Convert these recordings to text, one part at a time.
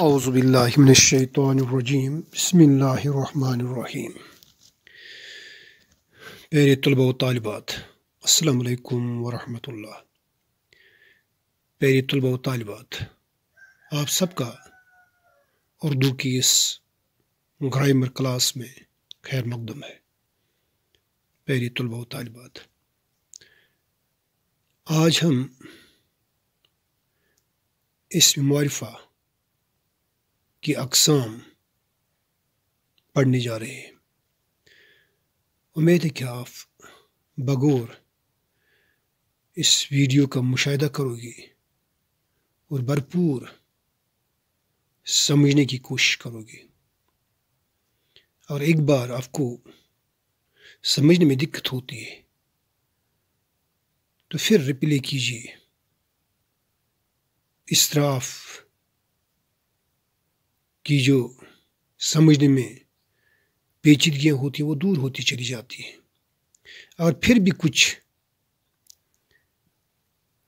अज़बिल्लिमिनशैतरजीम बसमीम प्यारे तलबा तालबात असलकम वरम् प्यारे तलबा तालबात आप सबका उर्दू की इस ग्रामर क्लास में खैर मकदम है प्यारे तलबा तालबात आज हम इस मारफ़ा की अकसाम पढ़ने जा रहे हैं उम्मीद है कि आप बगौर इस वीडियो का मुशाह करोगे और भरपूर समझने की कोशिश करोगे और एक बार आपको समझने में दिक्कत होती है तो फिर रिप्ले कीजिए इस की जो समझने में पेचीदगियाँ होती हैं वो दूर होती चली जाती हैं और फिर भी कुछ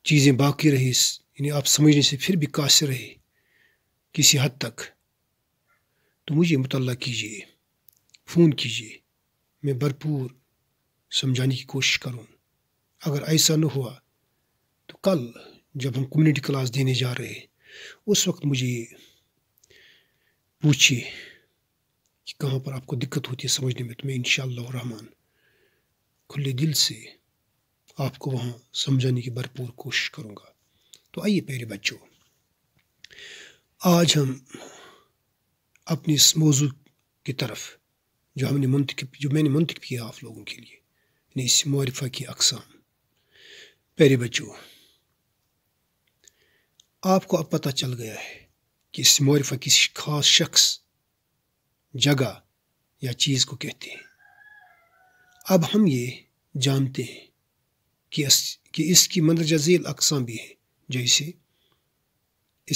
चीज़ें बाकी रही यानी आप समझने से फिर भी कासर रहे किसी हद तक तो मुझे मुतल कीजिए फ़ोन कीजिए मैं भरपूर समझाने की कोशिश करूँ अगर ऐसा न हुआ तो कल जब हम कम्युनिटी क्लास देने जा रहे उस वक्त मुझे पूछिए कि कहाँ पर आपको दिक्कत होती है समझने में तो मैं इन रहमान खुले दिल से आपको वहाँ समझाने की भरपूर कोशिश करूँगा तो आइए प्यारे बच्चों आज हम अपने इस मौजू की तरफ जो हमने मंतक जो मैंने मुंतब किया आप लोगों के लिए यानी इस मुआरफा की अकसाम प्यारे बच्चों आपको अब पता चल गया है किसी मौरफ किसी खास शख्स जगह या चीज़ को कहते हैं अब हम ये जानते हैं कि इस कि इसकी मंदरजा झील अकसाम भी हैं जैसे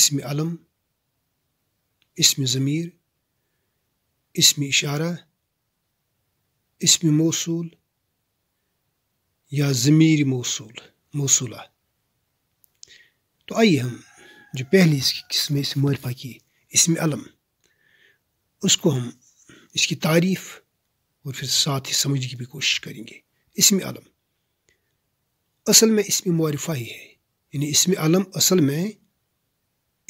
इसमें अलम इसमें ज़मीर इसमें इशारा इसमें मौसूल या ज़मीर मौसूल मौसूला तो आइए हम जो पहली इसकी किस्म इस मरफा की इसमें अलम उसको हम इसकी तारीफ और फिर साथ ही समझने की भी कोशिश करेंगे इसमें अलम असल में इसमें मरफा ही है यानी इसमें अलम असल में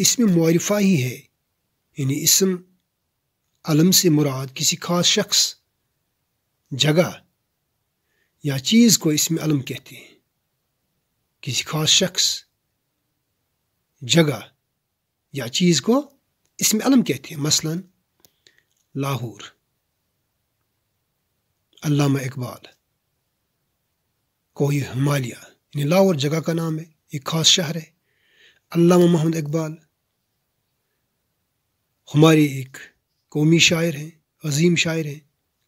इसमें मरफा ही है यानी इसम अलम से मुराद किसी खास शख्स जगह या चीज़ को इसमें अलम कहते हैं किसी खास शख्स जगह या चीज़ को इसमें अलम कहते हैं मसलन लाहौर अल्लामा इकबाल कोई हमालिया यानी लाहौर जगह का नाम है एक खास शहर है अल्लामा मोहम्मद इकबाल हमारे एक कौमी शायर हैं अजीम शायर हैं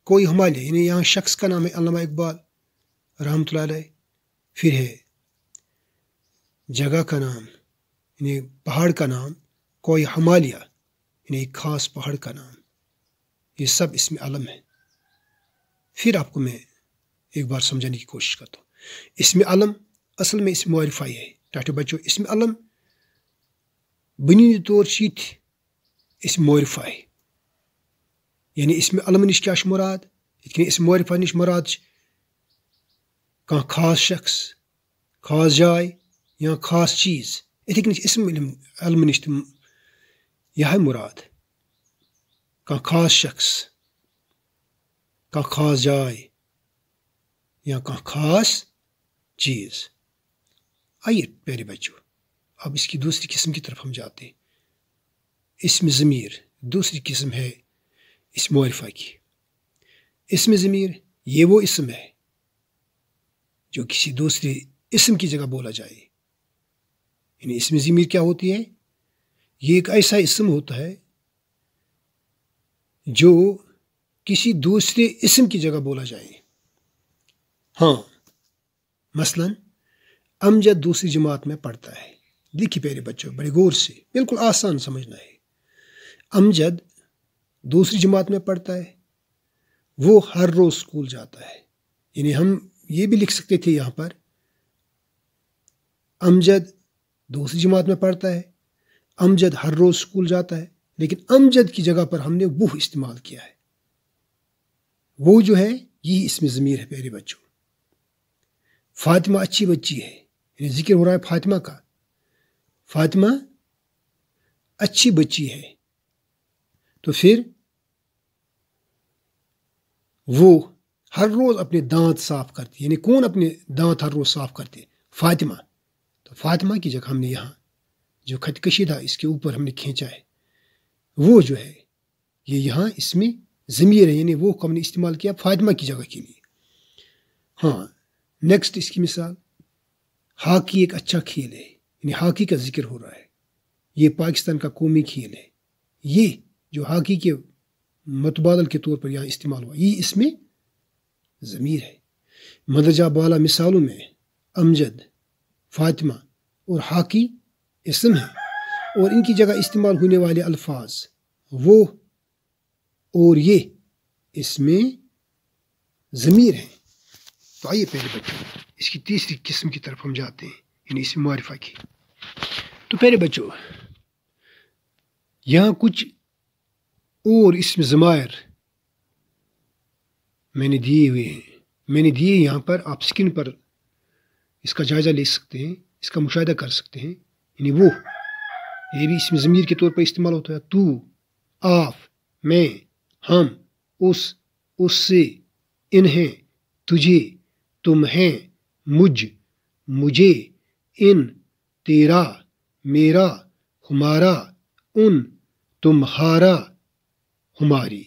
कोई हमालिया यानी यहाँ शख्स का नाम है अल्लामा इकबाल रहमत फिर है जगह का नाम यानी पहाड़ का नाम कोई हमालिया यानी एक खास पहाड़ का नाम ये सब इसमें अलम है फिर आपको मैं एक बार समझाने की कोशिश करता हूँ इसमें अलम असल में इसमें मॉरिफाई है टाटे बच्चों इसमें अलम बुनियादी तौर से इसमें मॉरिफाई यानी इसमें अलम नश क्या मुराद इत इसमें मॉरिफाई नश मुराद कह खास शख्स खास जाय या खास चीज़ یِتھَے کٔنۍ چھِ اسم علم علمہٕ نِش تِم یِہے مُراد کانٛہہ خاص شخص کانٛہہ خاص جاے یا کانٛہہ خاص چیز आइए प्यारे बच्चों अब इसकी दूसरी किस्म की तरफ हम जाते हैं इसम ज़मीर दूसरी किस्म है इस मौरफा की इसम ज़मीर ये वो इसम है जो किसी दूसरी इसम की जगह बोला जाए यानी इसमें ज़मीर क्या होती है ये एक ऐसा इसम होता है जो किसी दूसरे इसम की जगह बोला जाए हाँ मसलन अमजद दूसरी जमात में पढ़ता है देखिए प्यारे बच्चों बड़े गौर से बिल्कुल आसान समझना है अमजद दूसरी जमात में पढ़ता है वो हर रोज़ स्कूल जाता है यानी हम ये भी लिख सकते थे यहाँ पर अमजद दूसरी जमात में पढ़ता है अमजद हर रोज़ स्कूल जाता है लेकिन अमजद की जगह पर हमने वो इस्तेमाल किया है वो जो है यही इसमें ज़मीर है प्यारे बच्चों फातिमा अच्छी बच्ची है यानी जिक्र हो रहा है फातिमा का फातिमा अच्छी बच्ची है तो फिर वो हर रोज़ अपने दांत साफ करती है यानी कौन अपने दांत हर रोज़ साफ करते फातिमा तो फातिमा की जगह हमने यहाँ जो खतकशीदा इसके ऊपर हमने खींचा है वो जो है ये यहाँ इसमें ज़मीर है यानी वो हमने इस्तेमाल किया फातिमा की जगह के लिए हाँ नेक्स्ट इसकी मिसाल हॉकी एक अच्छा खेल है यानी हॉकी का जिक्र हो रहा है ये पाकिस्तान का कौमी खेल है ये जो हॉकी के मतबादल के तौर पर यहाँ इस्तेमाल हुआ ये इसमें ज़मीर है मदरजा बाला मिसालों में अमजद फातिमा और हाकी इसम है और इनकी जगह इस्तेमाल होने वाले अल्फाज वो और ये इसमें ज़मीर हैं तो आइए पहले बच्चों इसकी तीसरी किस्म की तरफ हम जाते हैं यानी इसमें मारिफा की तो पहले बच्चों यहाँ कुछ और इसमें ज़मायर मैंने दिए हुए हैं मैंने दिए यहाँ पर आप स्किन पर इसका जायज़ा ले सकते हैं इसका मुशाह कर सकते हैं यानी वो ये भी इसमें ज़मीर के तौर पर इस्तेमाल होता है तू आप मैं हम उस उससे इन्हें तुझे तुम हैं मुझ मुझे इन तेरा मेरा हमारा उन तुम्हारा हमारी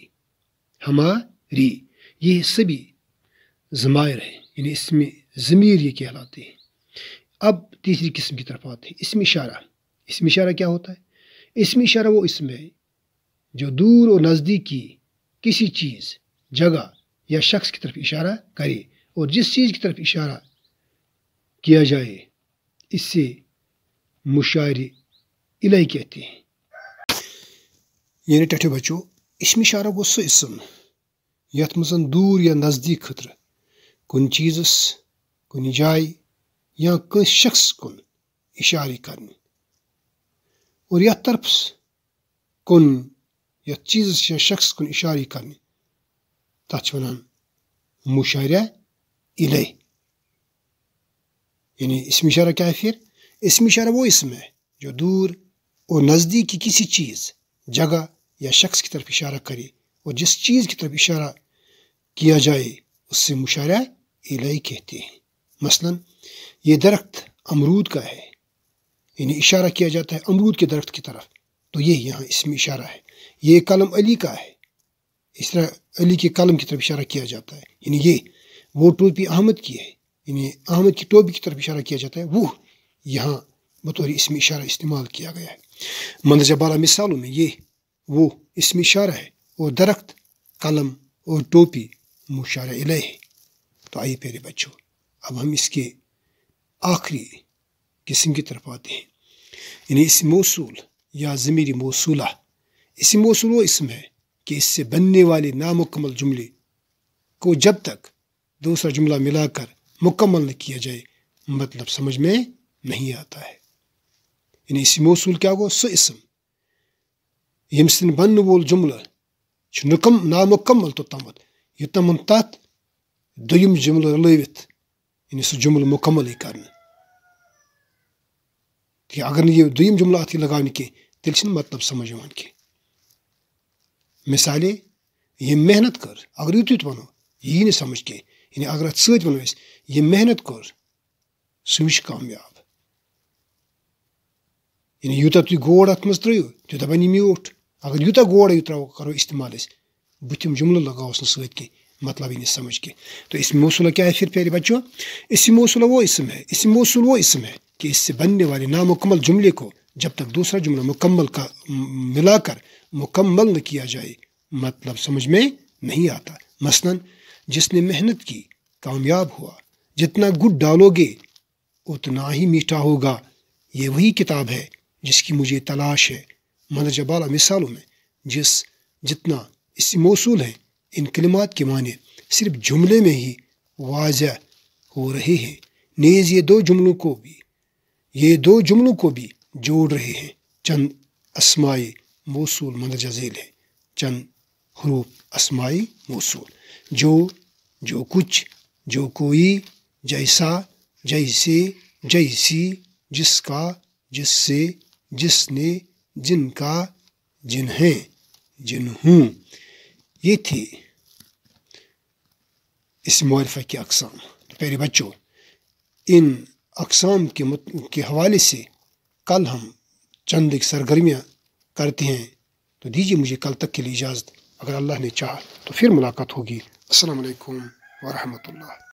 हमारी ये सभी ज़मायर है यानी इसमें ज़मीर ये कहलाते हैं अब तीसरी किस्म की तरफ आते हैं इसम इशारा इसम इशारा क्या होता है इसम इशारा वो इसमें जो दूर और नज़दीकी किसी चीज़ जगह या शख्स की तरफ इशारा करे और जिस चीज़ की तरफ इशारा किया जाए इससे मुशायरे इलाई कहते हैं यानी टठे बच्चों इसम इशारा वो सो इसम यूर दूर या नज़दीक खतर कुन चीज़ کُنہِ جایہِ یا کٲنٛسہِ شخص کُن اِشارٕ کَرنہِ اور یَتھ طرفَس کُن یَتھ چیٖزَس یا شخص کُن اِشارٕ کَرنہِ تَتھ چھِ وَنان مُشارہ اِلے यानी इसमें इशारा क्या है फिर इसमें इशारा वो इसम है जो दूर और नज़दीकी किसी चीज़ जगह या शख्स की तरफ इशारा करे और जिस चीज़ की तरफ इशारा किया जाए उससे मुशारा इलाई कहते हैं मसलन ये दरख्त अमरूद का है यानी इशारा किया जाता है अमरूद के दरख्त की तरफ तो ये यहाँ इसमें इशारा है ये कलम अली का है इस तरह अली के कलम की तरफ इशारा किया जाता है यानी ये वो टोपी अहमद की है यानी अहमद की टोपी की तरफ इशारा किया जाता है वो यहाँ बतौर इसमें इशारा इस्तेमाल किया गया है मंदरजा बारा मिसालों में ये वो इसमें इशारा है और दरख्त कलम और टोपी मुशारा इले तो आइए पेरे बच्चों अब हम इसके आखिरी किस्म की तरफ आते हैं यानी इस मौसूल या ज़मीरी मौसूला इसी मौसूल वो इसम है कि इससे बनने वाले नामुकमल जुमले को जब तक दूसरा जुमला मिलाकर मुकम्मल न किया जाए मतलब समझ में नहीं आता है यानी इसी मौसूल क्या गो सो इसम यम सिन बन वोल जुमला नुकम नामुकम्मल तोतम युतम तत् दुम जुमल रलवित یعنی سُہ جُملہٕ مُکمَلٕے کَرنہٕ کہِ اگر نہٕ یہِ دوٚیِم جُملہٕ اَتھ یی لگاونہٕ کیٚنٛہہ تیٚلہِ چھِنہٕ مطلب سَمجھ یِوان کینٛہہ مِثالے ییٚمۍ محنت کٔر اگر یُتُے وَنو یہِ یی نہٕ سَمجھ کینٛہہ یعنی اگر اَتھ سۭتۍ وَنو أسۍ ییٚمۍ محنت کٔر سُے چھُ کامیاب یعنی یوٗتاہ تُہۍ گور اَتھ منٛز ترٛٲیِو تیوٗتاہ بَنہِ یہِ میوٗٹھ اگر یوٗتاہ گور یہِ ترٛاوو کَرو اِستعمال أسۍ بٕتھِم جُملہٕ لگاووس نہٕ سۭتۍ کینٛہہ मतलब ही नहीं समझ के तो इसमें मौसू क्या है फिर प्यारे बच्चों इसी मौसला वो इसम है इसी मौसू वो इसम है कि इससे बनने वाले नामुकमल जुमले को जब तक दूसरा जुमला मुकम्मल का मिलाकर मुकम्मल न किया जाए मतलब समझ में नहीं आता मसलन जिसने मेहनत की कामयाब हुआ जितना गुड़ डालोगे उतना ही मीठा होगा ये वही किताब है जिसकी मुझे तलाश है मनजबाला मिसालों में जिस जितना इसी मौसू है इन कलिमात के माने सिर्फ जुमले में ही वाज हो रहे हैं नेज़ ये दो जुमलों को भी ये दो जुमलों को भी जोड़ रहे हैं चंद असमाई मौसूल मंदरजा झेल है चंद हरूफ असमाई मौसूल जो जो कुछ जो कोई जैसा जैसे जैसी जिसका जिससे जिसने जिनका जिन्हें जिन्हों ये थी इस मारफा की अकसाम प्यारे बच्चों इन अकसाम के मत, के हवाले से कल हम चंद एक सरगर्मियाँ करते हैं तो दीजिए मुझे कल तक के लिए इजाज़त अगर अल्लाह ने चाहा तो फिर मुलाकात होगी असलकम वरहमल